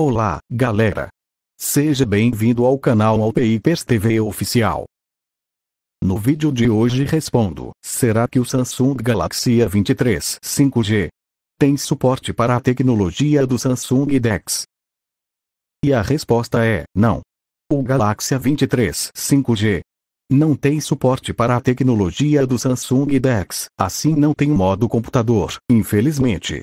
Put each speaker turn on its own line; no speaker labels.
Olá, galera! Seja bem-vindo ao canal Alpeipers TV Oficial. No vídeo de hoje respondo, será que o Samsung Galaxy A23 5G tem suporte para a tecnologia do Samsung DeX? E a resposta é, não. O Galaxy A23 5G não tem suporte para a tecnologia do Samsung DeX, assim não tem modo computador, infelizmente.